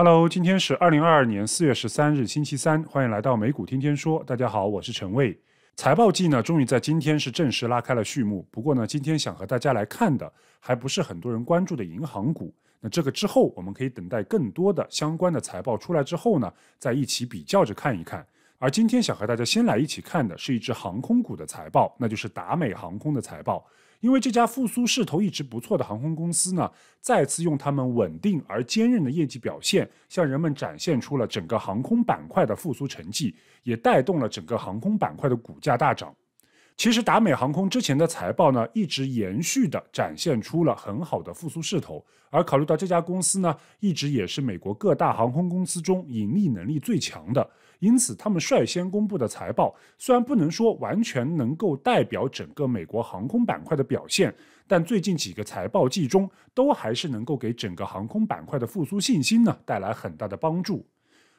Hello，今天是二零二二年四月十三日，星期三，欢迎来到美股天天说。大家好，我是陈卫。财报季呢，终于在今天是正式拉开了序幕。不过呢，今天想和大家来看的，还不是很多人关注的银行股。那这个之后，我们可以等待更多的相关的财报出来之后呢，再一起比较着看一看。而今天想和大家先来一起看的，是一只航空股的财报，那就是达美航空的财报。因为这家复苏势头一直不错的航空公司呢，再次用他们稳定而坚韧的业绩表现，向人们展现出了整个航空板块的复苏成绩，也带动了整个航空板块的股价大涨。其实达美航空之前的财报呢，一直延续的展现出了很好的复苏势头，而考虑到这家公司呢，一直也是美国各大航空公司中盈利能力最强的。因此，他们率先公布的财报虽然不能说完全能够代表整个美国航空板块的表现，但最近几个财报季中，都还是能够给整个航空板块的复苏信心呢带来很大的帮助。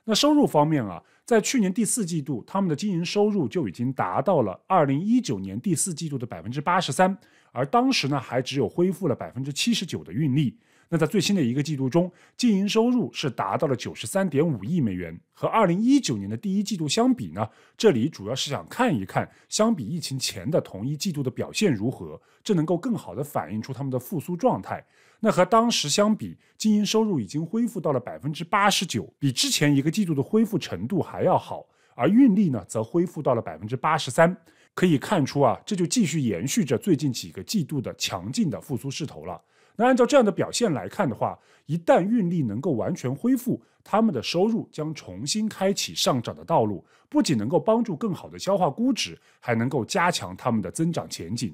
那收入方面啊，在去年第四季度，他们的经营收入就已经达到了二零一九年第四季度的百分之八十三。而当时呢，还只有恢复了百分之七十九的运力。那在最新的一个季度中，经营收入是达到了九十三点五亿美元。和二零一九年的第一季度相比呢，这里主要是想看一看，相比疫情前的同一季度的表现如何，这能够更好的反映出他们的复苏状态。那和当时相比，经营收入已经恢复到了百分之八十九，比之前一个季度的恢复程度还要好。而运力呢，则恢复到了百分之八十三。可以看出啊，这就继续延续着最近几个季度的强劲的复苏势头了。那按照这样的表现来看的话，一旦运力能够完全恢复，他们的收入将重新开启上涨的道路，不仅能够帮助更好的消化估值，还能够加强他们的增长前景。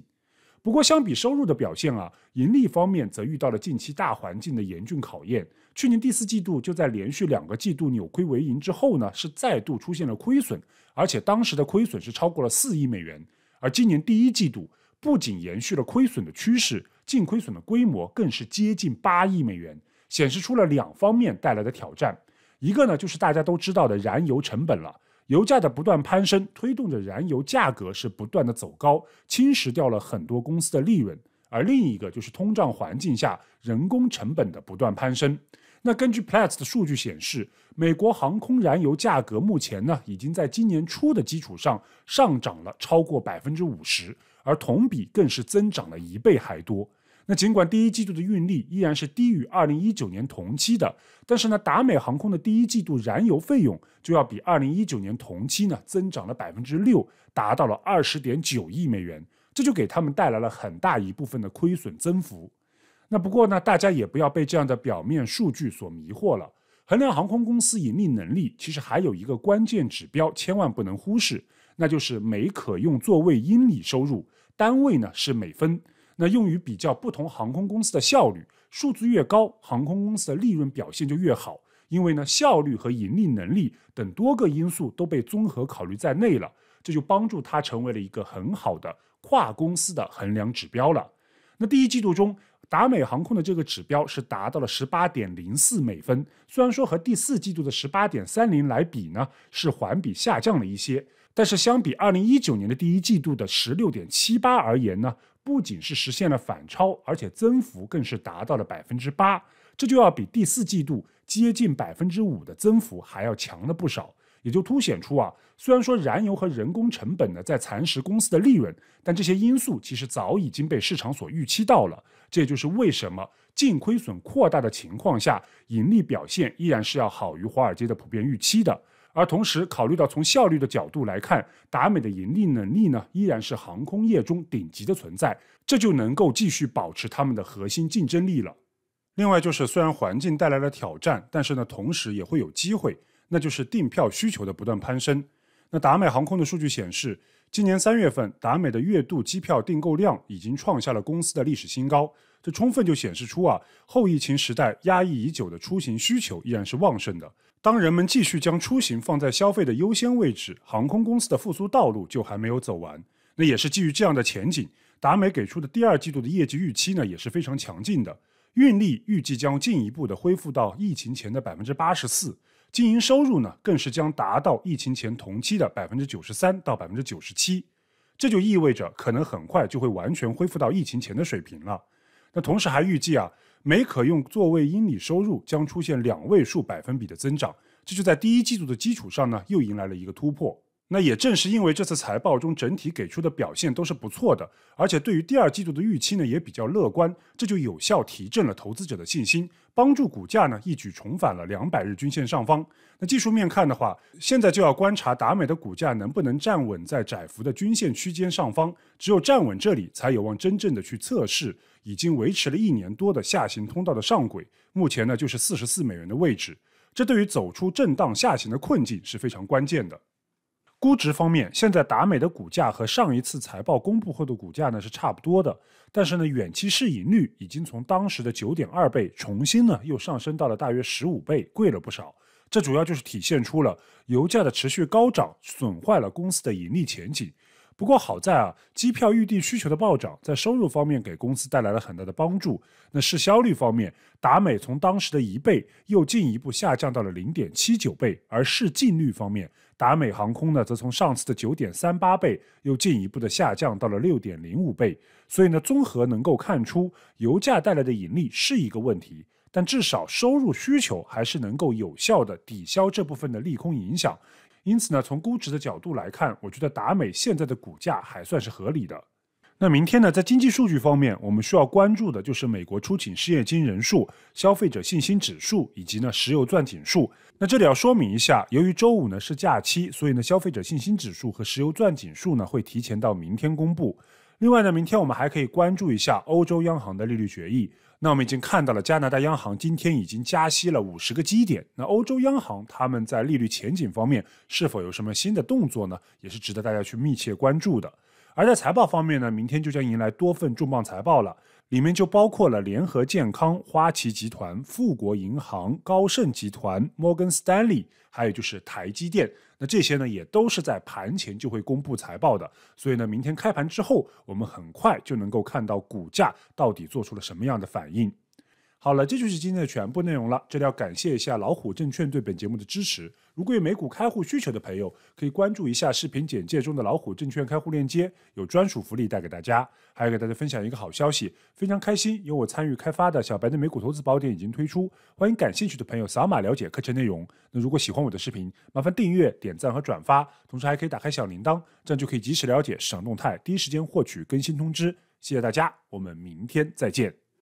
不过，相比收入的表现啊，盈利方面则遇到了近期大环境的严峻考验。去年第四季度就在连续两个季度扭亏为盈之后呢，是再度出现了亏损，而且当时的亏损是超过了四亿美元。而今年第一季度不仅延续了亏损的趋势，净亏损的规模更是接近八亿美元，显示出了两方面带来的挑战。一个呢，就是大家都知道的燃油成本了。油价的不断攀升，推动着燃油价格是不断的走高，侵蚀掉了很多公司的利润。而另一个就是通胀环境下人工成本的不断攀升。那根据 Platts 的数据显示，美国航空燃油价格目前呢，已经在今年初的基础上上涨了超过百分之五十，而同比更是增长了一倍还多。那尽管第一季度的运力依然是低于二零一九年同期的，但是呢，达美航空的第一季度燃油费用就要比二零一九年同期呢增长了百分之六，达到了二十点九亿美元，这就给他们带来了很大一部分的亏损增幅。那不过呢，大家也不要被这样的表面数据所迷惑了。衡量航空公司盈利能力，其实还有一个关键指标，千万不能忽视，那就是每可用座位英里收入，单位呢是美分。那用于比较不同航空公司的效率，数字越高，航空公司的利润表现就越好。因为呢，效率和盈利能力等多个因素都被综合考虑在内了，这就帮助它成为了一个很好的跨公司的衡量指标了。那第一季度中，达美航空的这个指标是达到了十八点零四美分，虽然说和第四季度的十八点三零来比呢，是环比下降了一些，但是相比二零一九年的第一季度的十六点七八而言呢。不仅是实现了反超，而且增幅更是达到了百分之八，这就要比第四季度接近百分之五的增幅还要强了不少，也就凸显出啊，虽然说燃油和人工成本呢在蚕食公司的利润，但这些因素其实早已经被市场所预期到了，这也就是为什么净亏损扩大的情况下，盈利表现依然是要好于华尔街的普遍预期的。而同时，考虑到从效率的角度来看，达美的盈利能力呢依然是航空业中顶级的存在，这就能够继续保持他们的核心竞争力了。另外就是，虽然环境带来了挑战，但是呢，同时也会有机会，那就是订票需求的不断攀升。那达美航空的数据显示，今年三月份，达美的月度机票订购量已经创下了公司的历史新高。这充分就显示出啊，后疫情时代压抑已久的出行需求依然是旺盛的。当人们继续将出行放在消费的优先位置，航空公司的复苏道路就还没有走完。那也是基于这样的前景，达美给出的第二季度的业绩预期呢也是非常强劲的。运力预计将进一步的恢复到疫情前的百分之八十四，经营收入呢更是将达到疫情前同期的百分之九十三到百分之九十七。这就意味着可能很快就会完全恢复到疫情前的水平了。那同时，还预计啊，每可用座位英里收入将出现两位数百分比的增长，这就在第一季度的基础上呢，又迎来了一个突破。那也正是因为这次财报中整体给出的表现都是不错的，而且对于第二季度的预期呢也比较乐观，这就有效提振了投资者的信心，帮助股价呢一举重返了两百日均线上方。那技术面看的话，现在就要观察达美的股价能不能站稳在窄幅的均线区间上方，只有站稳这里，才有望真正的去测试已经维持了一年多的下行通道的上轨，目前呢就是四十四美元的位置，这对于走出震荡下行的困境是非常关键的。估值方面，现在达美的股价和上一次财报公布后的股价呢是差不多的，但是呢远期市盈率已经从当时的九点二倍重新呢又上升到了大约十五倍，贵了不少。这主要就是体现出了油价的持续高涨损坏了公司的盈利前景。不过好在啊，机票预订需求的暴涨在收入方面给公司带来了很大的帮助。那市销率方面，达美从当时的一倍又进一步下降到了零点七九倍；而市净率方面，达美航空呢则从上次的九点三八倍又进一步的下降到了六点零五倍。所以呢，综合能够看出，油价带来的盈利是一个问题，但至少收入需求还是能够有效的抵消这部分的利空影响。因此呢，从估值的角度来看，我觉得达美现在的股价还算是合理的。那明天呢，在经济数据方面，我们需要关注的就是美国初请失业金人数、消费者信心指数以及呢石油钻井数。那这里要说明一下，由于周五呢是假期，所以呢消费者信心指数和石油钻井数呢会提前到明天公布。另外呢，明天我们还可以关注一下欧洲央行的利率决议。那我们已经看到了，加拿大央行今天已经加息了五十个基点。那欧洲央行他们在利率前景方面是否有什么新的动作呢？也是值得大家去密切关注的。而在财报方面呢，明天就将迎来多份重磅财报了。里面就包括了联合健康、花旗集团、富国银行、高盛集团、摩根士丹利，还有就是台积电。那这些呢，也都是在盘前就会公布财报的，所以呢，明天开盘之后，我们很快就能够看到股价到底做出了什么样的反应。好了，这就是今天的全部内容了。这里要感谢一下老虎证券对本节目的支持。如果有美股开户需求的朋友，可以关注一下视频简介中的老虎证券开户链接，有专属福利带给大家。还要给大家分享一个好消息，非常开心，有我参与开发的《小白的美股投资宝典》已经推出，欢迎感兴趣的朋友扫码了解课程内容。那如果喜欢我的视频，麻烦订阅、点赞和转发，同时还可以打开小铃铛，这样就可以及时了解市场动态，第一时间获取更新通知。谢谢大家，我们明天再见。